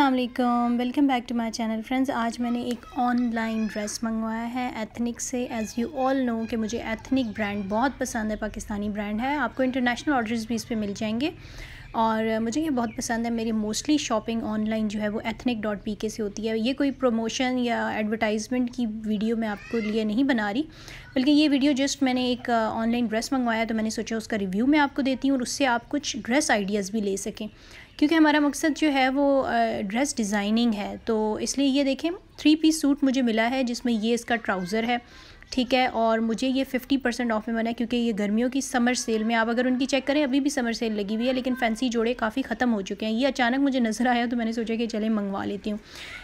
Aslam welcome back to my channel friends आज मैंने एक ऑनलाइन ड्रेस मंगवाया है एथनिक से एज़ यू ऑल नो कि मुझे एथनिक ब्रांड बहुत पसंद है पाकिस्तानी ब्रांड है आपको इंटरनेशनल ऑर्डर्स भी इस पर मिल जाएंगे और मुझे ये बहुत पसंद है मेरी मोस्टली शॉपिंग ऑनलाइन जो है वो एथनिक डॉट पी के से होती है ये कोई प्रमोशन या एडवर्टाइजमेंट की वीडियो मैं आपको लिए नहीं बना रही बल्कि ये वीडियो जस्ट मैंने एक ऑनलाइन uh, ड्रेस मंगवाया तो मैंने सोचा उसका रिव्यू मैं आपको देती हूँ और उससे आप कुछ ड्रेस आइडियाज़ भी ले सकें क्योंकि हमारा मकसद जो है वो ड्रेस uh, डिज़ाइनिंग है तो इसलिए ये देखें थ्री पीस सूट मुझे मिला है जिसमें ये इसका ट्राउज़र है ठीक है और मुझे ये फिफ्टी परसेंट ऑफ में बना है क्योंकि ये गर्मियों की समर सेल में आप अगर उनकी चेक करें अभी भी समर सेल लगी हुई है लेकिन फैंसी जोड़े काफ़ी ख़त्म हो चुके हैं ये अचानक मुझे नज़र आया तो मैंने सोचा कि चले मंगवा लेती हूँ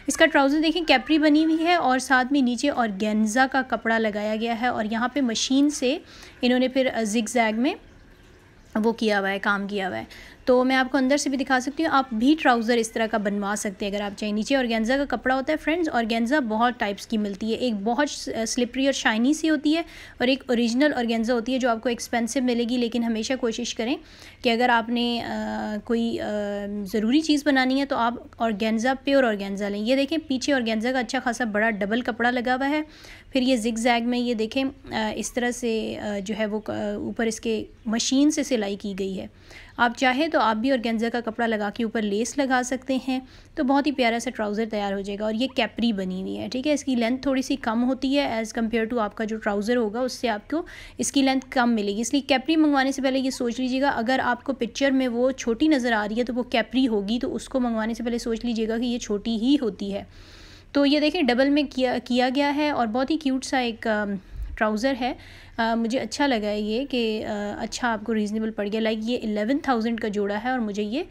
इसका ट्राउज़र देखें कैपरी बनी हुई है और साथ में नीचे और गेंजा का कपड़ा लगाया गया है और यहाँ पर मशीन से इन्होंने फिर जिग में वो किया हुआ है काम किया हुआ है तो मैं आपको अंदर से भी दिखा सकती हूँ आप भी ट्राउज़र इस तरह का बनवा सकते हैं अगर आप चाहें नीचे ऑर्गेन्जा का कपड़ा होता है फ्रेंड्स ऑर्गेन्जा बहुत टाइप्स की मिलती है एक बहुत स्लिपरी और शाइनी सी होती है और एक ओरिजिनल ऑर्गेन्जा होती है जो आपको एक्सपेंसिव मिलेगी लेकिन हमेशा कोशिश करें कि अगर आपने आ, कोई ज़रूरी चीज़ बनानी है तो आप ऑर्गेन्जा प्योर ऑर्गेन्जा लें ये देखें पीछे ऑर्गेन्जा का अच्छा खासा बड़ा डबल कपड़ा लगा हुआ है फिर ये जिग जैग में ये देखें इस तरह से जो है वो ऊपर इसके मशीन से सिलाई की गई है आप चाहे तो आप भी गेंजा का कपड़ा लगा के ऊपर लेस लगा सकते हैं तो बहुत ही प्यारा सा ट्राउज़र तैयार हो जाएगा और ये कैपरी बनी हुई है ठीक है इसकी लेंथ थोड़ी सी कम होती है एज़ कम्पेयर टू आपका जो ट्राउज़र होगा उससे आपको इसकी लेंथ कम मिलेगी इसलिए कैपरी मंगवाने से पहले ये सोच लीजिएगा अगर आपको पिक्चर में वो छोटी नज़र आ रही है तो वो कैपरी होगी तो उसको मंगवाने से पहले सोच लीजिएगा कि ये छोटी ही होती है तो ये देखें डबल में किया किया गया है और बहुत ही क्यूट सा एक ट्राउज़र है आ, मुझे अच्छा लगा ये कि अच्छा आपको रीज़नेबल पड़ गया लाइक ये एलेवन थाउजेंड का जोड़ा है और मुझे ये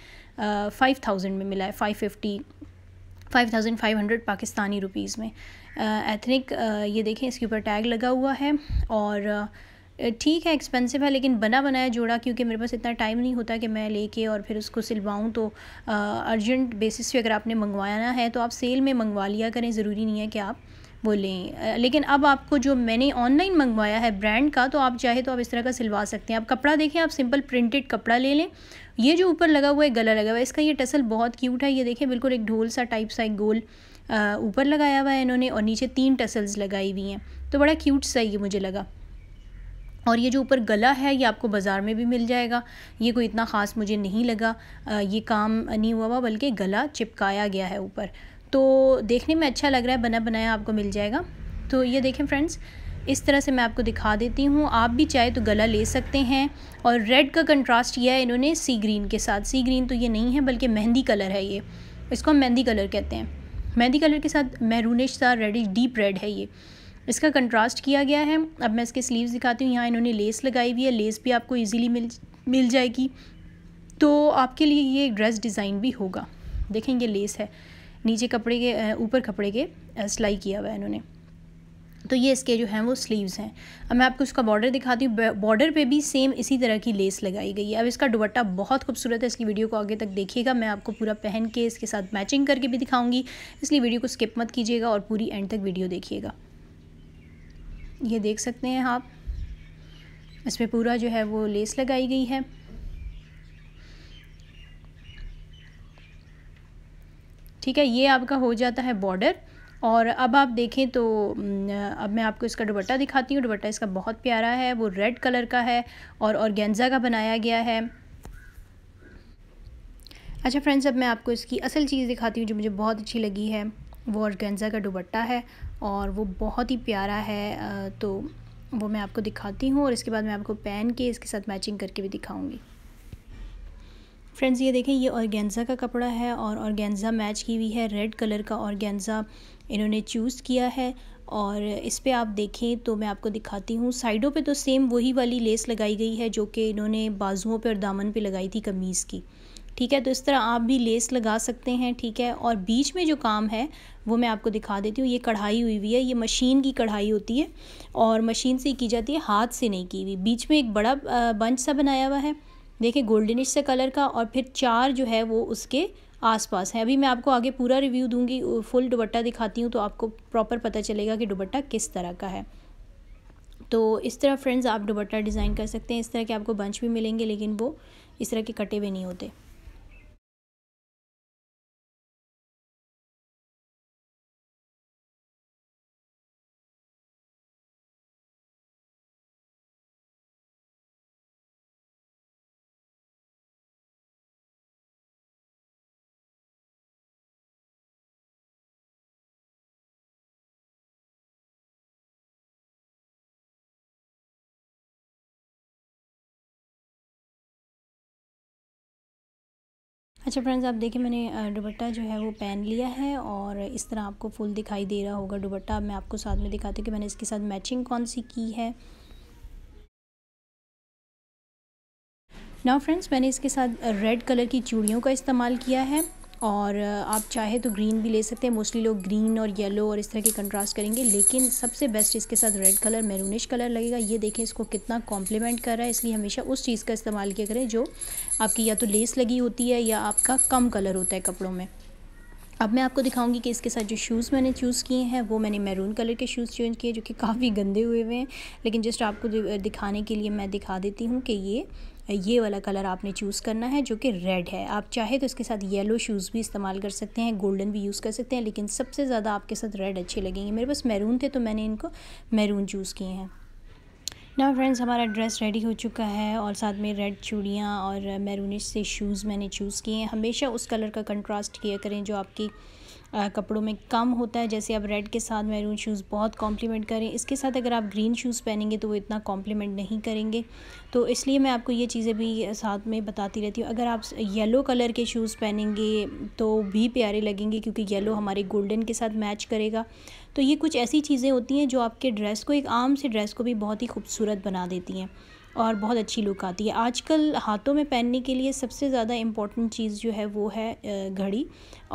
फ़ाइव थाउजेंड में मिला है five fifty five thousand five hundred Pakistani rupees में एथनिक ये देखें इसके ऊपर टैग लगा हुआ है और ठीक है एक्सपेंसिव है लेकिन बना बनाया जोड़ा क्योंकि मेरे पास इतना टाइम नहीं होता कि मैं लेके और फिर उसको सिलवाऊँ तो अर्जेंट बेसिस पे अगर आपने मंगवाना है तो आप सेल में मंगवा लिया करें ज़रूरी नहीं है कि आप बोलें लेकिन अब आपको जो मैंने ऑनलाइन मंगवाया है ब्रांड का तो आप चाहे तो आप इस तरह का सिलवा सकते हैं आप कपड़ा देखें आप सिंपल प्रिंटेड कपड़ा ले लें ये जो ऊपर लगा हुआ है गला लगा हुआ है इसका ये टसल बहुत क्यूट है ये देखें बिल्कुल एक ढोल सा टाइप सा एक गोल ऊपर लगाया हुआ है इन्होंने और नीचे तीन टसल्स लगाई हुई हैं तो बड़ा क्यूट सा ये मुझे लगा और ये जो ऊपर गला है ये आपको बाज़ार में भी मिल जाएगा ये कोई इतना ख़ास मुझे नहीं लगा आ, ये काम नहीं हुआ हुआ बल्कि गला चिपकाया गया है ऊपर तो देखने में अच्छा लग रहा है बना बनाया आपको मिल जाएगा तो ये देखें फ्रेंड्स इस तरह से मैं आपको दिखा देती हूँ आप भी चाहे तो गला ले सकते हैं और रेड का कंट्रास्ट किया है इन्होंने सी ग्रीन के साथ सी ग्रीन तो ये नहीं है बल्कि मेहंदी कलर है ये इसको हम मेहंदी कलर कहते हैं मेहंदी कलर के साथ मैरूनिश सा रेडिश डीप रेड है ये इसका कंट्रास्ट किया गया है अब मैं इसके स्लीव्स दिखाती हूँ यहाँ इन्होंने लेस लगाई हुई है लेस भी आपको ईजिली मिल मिल जाएगी तो आपके लिए ये ड्रेस डिज़ाइन भी होगा देखेंगे लेस है नीचे कपड़े के ऊपर कपड़े के सिलाई किया हुआ है इन्होंने तो ये इसके जो हैं वो स्लीव्स हैं अब मैं आपको उसका बॉर्डर दिखाती हूँ बॉर्डर पे भी सेम इसी तरह की लेस लगाई गई है अब इसका दुबट्टा बहुत खूबसूरत है इसकी वीडियो को आगे तक देखिएगा मैं आपको पूरा पहन के इसके साथ मैचिंग करके भी दिखाऊंगी इसलिए वीडियो को स्किप मत कीजिएगा और पूरी एंड तक वीडियो देखिएगा ये देख सकते हैं आप इसमें पूरा जो है वो लेस लगाई गई है ठीक है ये आपका हो जाता है बॉर्डर और अब आप देखें तो हम्म, अब मैं आपको इसका दुबट्टा दिखाती हूँ दुबट्टा इसका बहुत प्यारा है वो रेड कलर का है और ऑर्गेन्जा का बनाया गया है अच्छा फ्रेंड्स अब मैं आपको इसकी असल चीज़ दिखाती हूँ जो मुझे बहुत अच्छी लगी है वो ऑर्गेन्जा का दुबट्टा है और वो बहुत ही प्यारा है तो वो मैं आपको दिखाती हूँ और इसके बाद मैं आपको पहन के इसके साथ मैचिंग करके भी दिखाऊँगी फ्रेंड्स ये देखें ये ऑर्गेंजा का कपड़ा है और ऑर्गेंजा मैच की हुई है रेड कलर का ऑर्गेंजा इन्होंने चूज़ किया है और इस पर आप देखें तो मैं आपको दिखाती हूँ साइडों पे तो सेम वही वाली लेस लगाई गई है जो कि इन्होंने बाजुओं पे और दामन पे लगाई थी कमीज़ की ठीक है तो इस तरह आप भी लेस लगा सकते हैं ठीक है और बीच में जो काम है वो मैं आपको दिखा देती हूँ ये कढ़ाई हुई हुई है ये मशीन की कढ़ाई होती है और मशीन से की जाती है हाथ से नहीं की हुई बीच में एक बड़ा बंच सा बनाया हुआ है देखिए गोल्डनिश से कलर का और फिर चार जो है वो उसके आसपास है अभी मैं आपको आगे पूरा रिव्यू दूंगी फुल दुबट्टा दिखाती हूँ तो आपको प्रॉपर पता चलेगा कि दुबट्टा किस तरह का है तो इस तरह फ्रेंड्स आप दुबट्टा डिज़ाइन कर सकते हैं इस तरह के आपको बंच भी मिलेंगे लेकिन वो इस तरह के कटे हुए नहीं होते अच्छा फ्रेंड्स आप देखिए मैंने दुबट्टा जो है वो पहन लिया है और इस तरह आपको फुल दिखाई दे रहा होगा दुबट्टा मैं आपको साथ में दिखाती हूँ कि मैंने इसके साथ मैचिंग कौन सी की है नाउ फ्रेंड्स मैंने इसके साथ रेड कलर की चूड़ियों का इस्तेमाल किया है और आप चाहे तो ग्रीन भी ले सकते हैं मोस्टली लोग ग्रीन और येलो और इस तरह के कंट्रास्ट करेंगे लेकिन सबसे बेस्ट इसके साथ रेड कलर मैरूनिश कलर लगेगा ये देखें इसको कितना कॉम्प्लीमेंट कर रहा है इसलिए हमेशा उस चीज़ का इस्तेमाल किया करें जो आपकी या तो लेस लगी होती है या आपका कम कलर होता है कपड़ों में अब मैं आपको दिखाऊंगी कि इसके साथ जो शूज़ मैंने चूज़ किए हैं वो मैंने मैरून कलर के शूज़ चेंज किए जो कि काफ़ी गंदे हुए हुए हैं लेकिन जस्ट आपको दिखाने के लिए मैं दिखा देती हूँ कि ये ये वाला कलर आपने चूज़ करना है जो कि रेड है आप चाहे तो इसके साथ येलो शूज़ भी इस्तेमाल कर सकते हैं गोल्डन भी यूज़ कर सकते हैं लेकिन सबसे ज़्यादा आपके साथ रेड अच्छे लगेंगे मेरे पास मैरून थे तो मैंने इनको मैरून चूज़ किए हैं ना फ्रेंड्स हमारा ड्रेस रेडी हो चुका है और साथ में रेड चूड़ियाँ और मैरूनिश से शूज़ मैंने चूज़ किए हैं हमेशा उस कलर का कंट्रास्ट किया करें जो आपकी कपड़ों में कम होता है जैसे आप रेड के साथ मैरून शूज़ बहुत कॉम्प्लीमेंट करें इसके साथ अगर आप ग्रीन शूज़ पहनेंगे तो वो इतना कॉम्प्लीमेंट नहीं करेंगे तो इसलिए मैं आपको ये चीज़ें भी साथ में बताती रहती हूँ अगर आप येलो कलर के शूज़ पहनेंगे तो भी प्यारे लगेंगे क्योंकि येलो हमारे गोल्डन के साथ मैच करेगा तो ये कुछ ऐसी चीज़ें होती हैं जो आपके ड्रेस को एक आम से ड्रेस को भी बहुत ही खूबसूरत बना देती हैं और बहुत अच्छी लुक आती है आजकल हाथों में पहनने के लिए सबसे ज़्यादा इम्पॉर्टेंट चीज़ जो है वो है घड़ी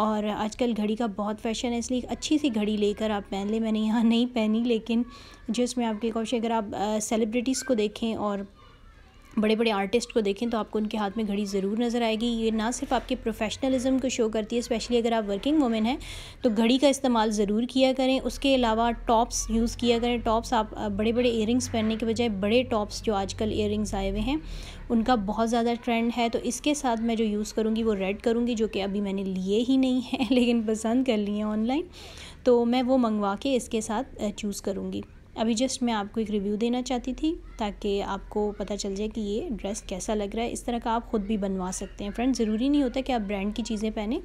और आजकल घड़ी का बहुत फैशन है इसलिए अच्छी सी घड़ी लेकर आप पहन लें मैंने यहाँ नहीं पहनी लेकिन जिसमें आपकी कौश अगर आप सेलिब्रिटीज़ को देखें और बड़े बड़े आर्टिस्ट को देखें तो आपको उनके हाथ में घड़ी ज़रूर नज़र आएगी ये ना सिर्फ आपके प्रोफेशनलिज्म को शो करती है स्पेशली अगर आप वर्किंग वुमेन हैं तो घड़ी का इस्तेमाल ज़रूर किया करें उसके अलावा टॉप्स यूज़ किया करें टॉप्स आप बड़े बड़े इयरिंग्स पहनने के बजाय बड़े टॉप्स जो आजकल इयरिंग्स आए हुए हैं उनका बहुत ज़्यादा ट्रेंड है तो इसके साथ मैं जो यूज़ करूँगी वो रेड करूँगी जो कि अभी मैंने लिए ही नहीं है लेकिन पसंद कर लिए ऑनलाइन तो मैं वो मंगवा के इसके साथ चूज़ करूँगी अभी जस्ट मैं आपको एक रिव्यू देना चाहती थी ताकि आपको पता चल जाए कि ये ड्रेस कैसा लग रहा है इस तरह का आप ख़ुद भी बनवा सकते हैं फ्रेंड ज़रूरी नहीं होता कि आप ब्रांड की चीज़ें पहने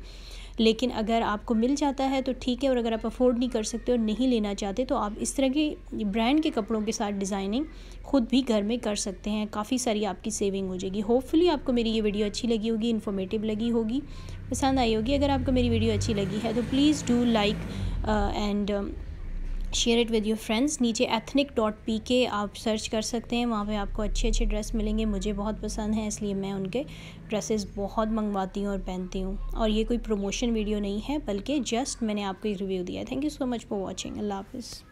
लेकिन अगर आपको मिल जाता है तो ठीक है और अगर आप अफोर्ड नहीं कर सकते और नहीं लेना चाहते तो आप इस तरह के ब्रांड के कपड़ों के साथ डिज़ाइनिंग खुद भी घर में कर सकते हैं काफ़ी सारी आपकी सेविंग हो जाएगी होपफुली आपको मेरी ये वीडियो अच्छी लगी होगी इन्फॉर्मेटिव लगी होगी पसंद आई होगी अगर आपको मेरी वीडियो अच्छी लगी है तो please do like and share it with your friends नीचे एथनिक डॉट पी के आप सर्च कर सकते हैं वहाँ पे आपको अच्छे अच्छे ड्रेस मिलेंगे मुझे बहुत पसंद है इसलिए मैं उनके ड्रेसेस बहुत मंगवाती हूँ और पहनती हूँ और ये कोई प्रमोशन वीडियो नहीं है बल्कि जस्ट मैंने आपको एक रिव्यू दिया है thank you so much for watching अल्लाह हाफिज़